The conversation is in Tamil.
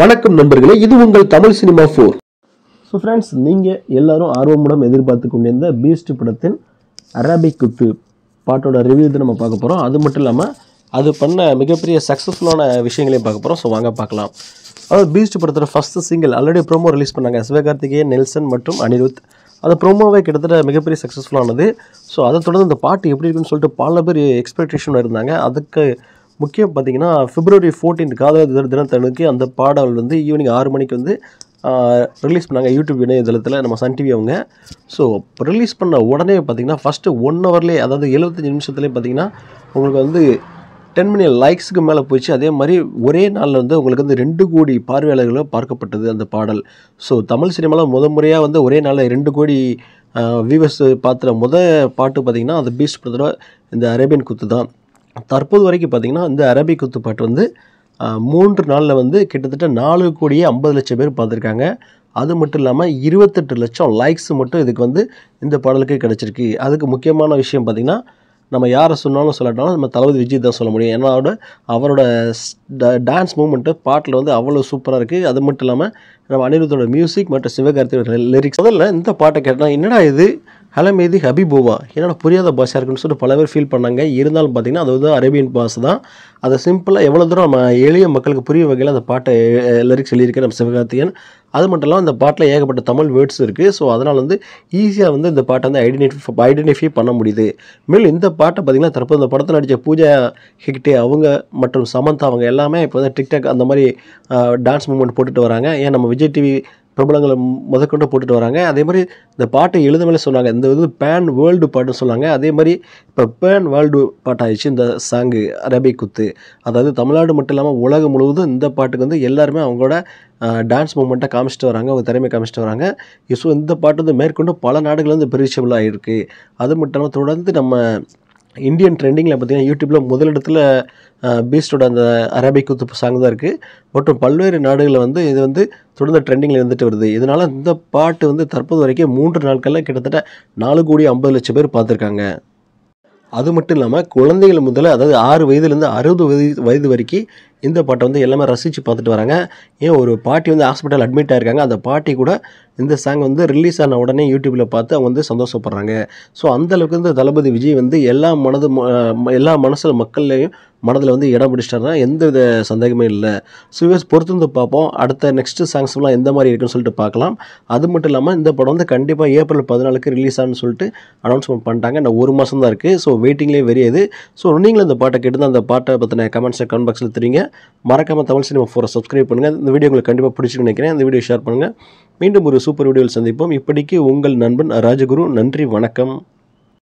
வணக்கம் நண்பர்களே இது உங்கள் Tamil cinema four so friends நீங்கள் எல்லாரும் ஆர்வமுடன் எதிர்பார்த்து கொண்டிருந்த பீஸ்ட் படத்தின் அரபிக் குத்து பாட்டோட ரிவ்யூ தான் நம்ம பார்க்க போகிறோம் அது மட்டும் இல்லாமல் அது பண்ண மிகப்பெரிய சக்ஸஸ்ஃபுல்லான விஷயங்களையும் பார்க்க போகிறோம் ஸோ வாங்க பார்க்கலாம் அதாவது பீஸ்ட் படத்தில் first single already promo release பண்ணாங்க சிவகார்த்திகேயன் நெல்சன் மற்றும் அனிருத் அந்த ப்ரோமோவே கிட்டத்தட்ட மிகப்பெரிய சக்ஸஸ்ஃபுல்லானது ஸோ அதை தொடர்ந்து இந்த பாட்டு எப்படி இருக்குன்னு சொல்லிட்டு பல பேர் எக்ஸ்பெக்டேஷன் இருந்தாங்க அதுக்கு முக்கியம் பார்த்திங்கன்னா ஃபிப்ரவரி ஃபோர்டீன் காதலர் தினத்தனுக்கு அந்த பாடல் வந்து ஈவினிங் ஆறு மணிக்கு வந்து ரிலீஸ் பண்ணாங்க யூடியூப் இணையதளத்தில் நம்ம சன் டிவி அவங்க ஸோ ரிலீஸ் பண்ண உடனே பார்த்திங்கன்னா ஃபஸ்ட்டு ஒன் ஹவர்லேயே அதாவது எழுபத்தஞ்சு நிமிஷத்துலேயே பார்த்திங்கன்னா உங்களுக்கு வந்து டென் மில்லியன் லைக்ஸுக்கு மேலே போயிடுச்சு அதே மாதிரி ஒரே நாளில் வந்து உங்களுக்கு வந்து ரெண்டு கோடி பார்வையாளர்களும் பார்க்கப்பட்டது அந்த பாடல் ஸோ தமிழ் சினிமாவில் முத முறையாக வந்து ஒரே நாளில் ரெண்டு கோடி வியூவர்ஸ் பார்த்துற முத பாட்டு பார்த்திங்கன்னா அந்த பீஸ் படத்தில் இந்த அரேபியன் குத்து தான் தற்போது வரைக்கும் பார்த்திங்கன்னா இந்த அரபிக் குத்துப்பாட்டு வந்து மூன்று நாளில் வந்து கிட்டத்தட்ட நாலு கோடியே ஐம்பது லட்சம் பேர் பார்த்துருக்காங்க அது மட்டும் இல்லாமல் இருபத்தெட்டு லட்சம் லைக்ஸ் மட்டும் இதுக்கு வந்து இந்த பாடலுக்கு கிடச்சிருக்கு அதுக்கு முக்கியமான விஷயம் பார்த்திங்கன்னா நம்ம யாரை சொன்னாலும் சொல்லட்டாலும் நம்ம தளபதி விஜய் தான் சொல்ல முடியும் ஏன்னா அவரோட அவரோட டான்ஸ் மூமெண்ட்டு பாட்டில் வந்து அவ்வளோ சூப்பராக இருக்குது அது மட்டும் இல்லாமல் நம்ம அனிருத்தோட மியூசிக் மற்றும் சிவகார்த்தியோட லிரிக்ஸ் முதல்ல இந்த பாட்டை கேட்டால் என்னடா இது ஹலோ மீதி ஹபிபூவா என்னோட புரியாத பாஷா இருக்குன்னு சொல்லிட்டு பல பேர் ஃபீல் பண்ணாங்க இருந்தாலும் பார்த்தீங்கன்னா அது வந்து அரேபியன் பாஷ் தான் அதை சிம்பிளாக எவ்வளோ தூரம் நம்ம எளிய மக்களுக்கு புரிய வகையில் அந்த பாட்டை லிரிக்ஸ் சொல்லியிருக்கேன் நம்ம சிவகார்த்திகன் அது மட்டும் இல்லாமல் அந்த பாட்டில் ஏகப்பட்ட தமிழ் வேர்ட்ஸ் இருக்குது ஸோ அதனால் வந்து ஈஸியாக வந்து இந்த பாட்டை வந்து ஐடென்டிஃபை ஐடென்டிஃபை பண்ண முடியுது மேலும் இந்த பாட்டை பார்த்திங்கன்னா தற்போது இந்த படத்தில் நடித்த பூஜா ஹெக்டே அவங்க மற்றும் சமந்தா அவங்க எல்லாமே இப்போ வந்து டிக்டாக் அந்த மாதிரி டான்ஸ் மூமெண்ட் போட்டுட்டு வராங்க ஏன் நம்ம விஜய் டிவி பிரபலங்களை முதற்கொண்டு போட்டுட்டு வராங்க அதே மாதிரி இந்த பாட்டை எழுத மேலே சொன்னாங்க இந்த இது பேன் வேர்ல்டு பாட்டுன்னு சொன்னாங்க அதே மாதிரி இப்போ பேன் வேர்ல்டு பாட்டாகிடுச்சு இந்த சாங்கு அரபி குத்து அதாவது தமிழ்நாடு மட்டும் இல்லாமல் உலகம் முழுவதும் இந்த பாட்டுக்கு வந்து எல்லாருமே அவங்களோட டான்ஸ் மூமெண்ட்டை காமிச்சிட்டு வராங்க அவங்க திறமை காமிச்சிட்டு வராங்க ஸோ இந்த பாட்டு வந்து மேற்கொண்டு பல நாடுகள் வந்து பெரிச்சபிள் ஆகிருக்கு அது மட்டும் இல்லாமல் தொடர்ந்து நம்ம இந்தியன் ட்ரெண்டிங்கில் பார்த்திங்கன்னா யூடியூப்பில் முதலிடத்தில் பீஸ்டோட அந்த அரேபிக் குத்துப்பு சாங் தான் இருக்குது மற்றும் பல்வேறு நாடுகளில் வந்து இது வந்து தொடர்ந்த ட்ரெண்டிங்கில் இருந்துட்டு வருது இதனால் இந்த பாட்டு வந்து தற்போது வரைக்கும் மூன்று நாட்களில் கிட்டத்தட்ட நாலு கோடி ஐம்பது லட்சம் பேர் பார்த்துருக்காங்க அது மட்டும் இல்லாமல் குழந்தைகள் முதல்ல அதாவது ஆறு வயதுலேருந்து அறுபது வயது வயது வரைக்கும் இந்த பாட்டை வந்து எல்லாமே ரசித்து பார்த்துட்டு வராங்க ஏன் ஒரு பாட்டி வந்து ஹாஸ்பிட்டல் அட்மிட் ஆகிருக்காங்க அந்த பாட்டி கூட இந்த சாங் வந்து ரிலீஸ் ஆன உடனே யூடியூப்பில் பார்த்து அவங்க வந்து சந்தோஷப்படுறாங்க ஸோ அந்தளவுக்கு வந்து தளபதி விஜய் வந்து எல்லா மனது எல்லா மனசில் மக்கள்லேயும் மனதில் வந்து இடம் பிடிச்சிட்டாருன்னா எந்த வித சந்தேகமே இல்லை சுவேஸ் பொறுத்து வந்து பார்ப்போம் அடுத்த நெக்ஸ்ட்டு சாங்ஸ்லாம் எந்த மாதிரி இருக்குன்னு சொல்லிட்டு பார்க்கலாம் அது மட்டும் இல்லாமல் இந்த படம் வந்து கண்டிப்பாக ஏப்ரல் பதினாலுக்கு ரிலீஸ் ஆகுன்னு சொல்லிட்டு அனௌன்ஸ்மெண்ட் பண்ணிட்டாங்க இன்னும் ஒரு மாதம் தான் இருக்குது ஸோ வெயிட்டிங்லேயே வெறியது ஸோ நீங்களும் இந்த பாட்டை கேட்டு அந்த பாட்டை பற்றின கமெண்ட்ஸை கமெண்ட் பாக்ஸில் தெரியுங்க மறக்காமல் தமிழ் சினிமா ஃபோரை சப்ஸ்கிரைப் பண்ணுங்கள் இந்த வீடியோ உங்களுக்கு கண்டிப்பாக பிடிச்சிருக்கு நினைக்கிறேன் இந்த வீடியோ ஷேர் பண்ணுங்கள் மீண்டும் ஒரு சூப்பர் வீடியோவில் சந்திப்போம் இப்படிக்கு உங்கள் நண்பன் ராஜகுரு நன்றி வணக்கம்